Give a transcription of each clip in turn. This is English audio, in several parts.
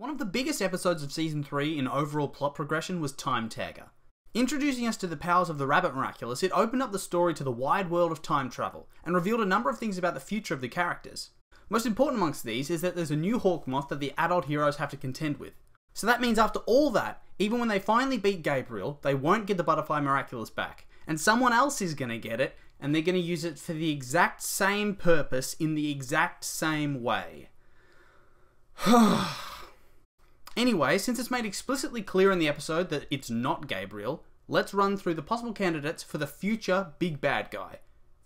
One of the biggest episodes of Season 3 in overall plot progression was Time Tagger. Introducing us to the powers of the Rabbit Miraculous, it opened up the story to the wide world of time travel, and revealed a number of things about the future of the characters. Most important amongst these is that there's a new Hawk Moth that the adult heroes have to contend with. So that means after all that, even when they finally beat Gabriel, they won't get the Butterfly Miraculous back, and someone else is gonna get it, and they're going to use it for the exact same purpose in the exact same way. Anyway, since it's made explicitly clear in the episode that it's not Gabriel, let's run through the possible candidates for the future big bad guy,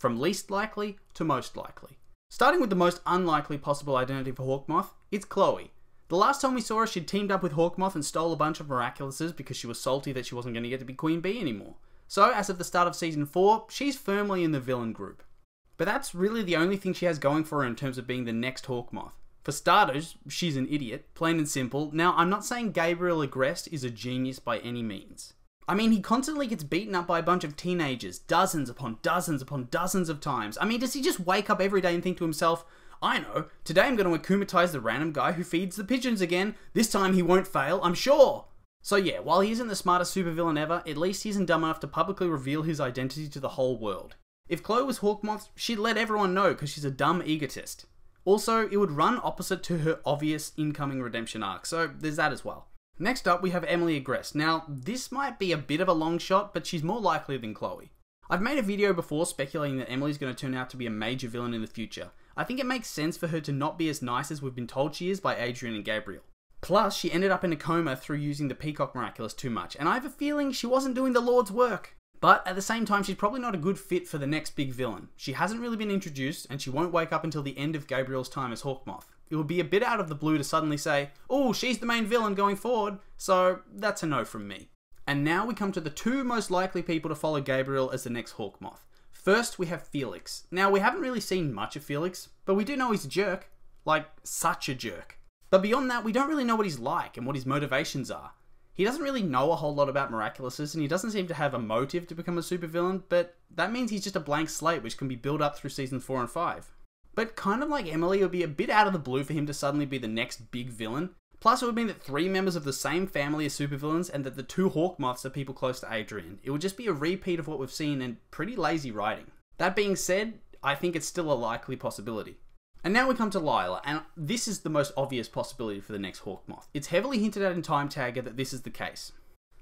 from least likely to most likely. Starting with the most unlikely possible identity for Hawkmoth, it's Chloe. The last time we saw her, she'd teamed up with Hawkmoth and stole a bunch of Miraculouses because she was salty that she wasn't going to get to be Queen Bee anymore. So, as of the start of season 4, she's firmly in the villain group. But that's really the only thing she has going for her in terms of being the next Hawkmoth. For starters, she's an idiot, plain and simple. Now, I'm not saying Gabriel Agrest is a genius by any means. I mean, he constantly gets beaten up by a bunch of teenagers, dozens upon dozens upon dozens of times. I mean, does he just wake up every day and think to himself, I know, today I'm going to akumatize the random guy who feeds the pigeons again. This time he won't fail, I'm sure. So yeah, while he isn't the smartest supervillain ever, at least he isn't dumb enough to publicly reveal his identity to the whole world. If Chloe was Hawkmoth, she'd let everyone know because she's a dumb egotist. Also, it would run opposite to her obvious incoming redemption arc, so there's that as well. Next up, we have Emily Aggress. Now, this might be a bit of a long shot, but she's more likely than Chloe. I've made a video before speculating that Emily's going to turn out to be a major villain in the future. I think it makes sense for her to not be as nice as we've been told she is by Adrian and Gabriel. Plus, she ended up in a coma through using the Peacock Miraculous too much, and I have a feeling she wasn't doing the Lord's work. But at the same time, she's probably not a good fit for the next big villain. She hasn't really been introduced, and she won't wake up until the end of Gabriel's time as Hawkmoth. It would be a bit out of the blue to suddenly say, oh, she's the main villain going forward, so that's a no from me. And now we come to the two most likely people to follow Gabriel as the next Hawkmoth. First, we have Felix. Now, we haven't really seen much of Felix, but we do know he's a jerk. Like, such a jerk. But beyond that, we don't really know what he's like and what his motivations are. He doesn't really know a whole lot about Miraculouses, and he doesn't seem to have a motive to become a supervillain, but that means he's just a blank slate which can be built up through season 4 and 5. But kind of like Emily, it would be a bit out of the blue for him to suddenly be the next big villain. Plus, it would mean that three members of the same family are supervillains and that the two hawk moths are people close to Adrian. It would just be a repeat of what we've seen and pretty lazy writing. That being said, I think it's still a likely possibility. And now we come to Lila, and this is the most obvious possibility for the next Hawkmoth. It's heavily hinted at in Time Tagger that this is the case.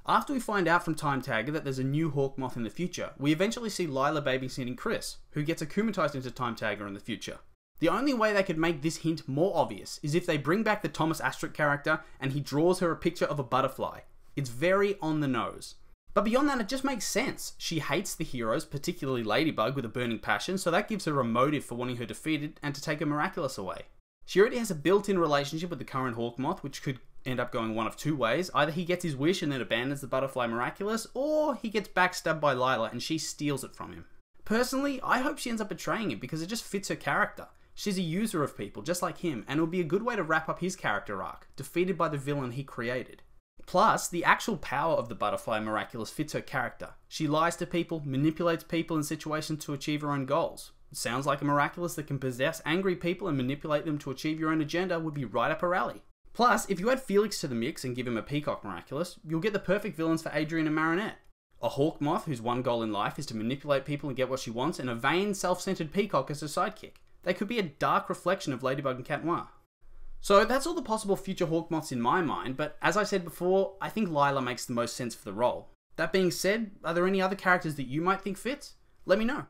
After we find out from Time Tagger that there's a new Hawkmoth in the future, we eventually see Lila babysitting Chris, who gets akumatized into Time Tagger in the future. The only way they could make this hint more obvious is if they bring back the Thomas Astrick character and he draws her a picture of a butterfly. It's very on the nose. But beyond that, it just makes sense. She hates the heroes, particularly Ladybug, with a burning passion, so that gives her a motive for wanting her defeated and to take her Miraculous away. She already has a built-in relationship with the current Hawkmoth, which could end up going one of two ways. Either he gets his wish and then abandons the Butterfly Miraculous, or he gets backstabbed by Lila and she steals it from him. Personally, I hope she ends up betraying him because it just fits her character. She's a user of people, just like him, and it would be a good way to wrap up his character arc, defeated by the villain he created. Plus, the actual power of the butterfly miraculous fits her character. She lies to people, manipulates people and situations to achieve her own goals. It sounds like a miraculous that can possess angry people and manipulate them to achieve your own agenda would be right up her alley. Plus, if you add Felix to the mix and give him a peacock miraculous, you'll get the perfect villains for Adrian and Marinette. A hawk moth whose one goal in life is to manipulate people and get what she wants, and a vain, self centered peacock as her sidekick. They could be a dark reflection of Ladybug and Cat Noir. So that's all the possible future Hawkmoths in my mind, but as I said before, I think Lila makes the most sense for the role. That being said, are there any other characters that you might think fit? Let me know.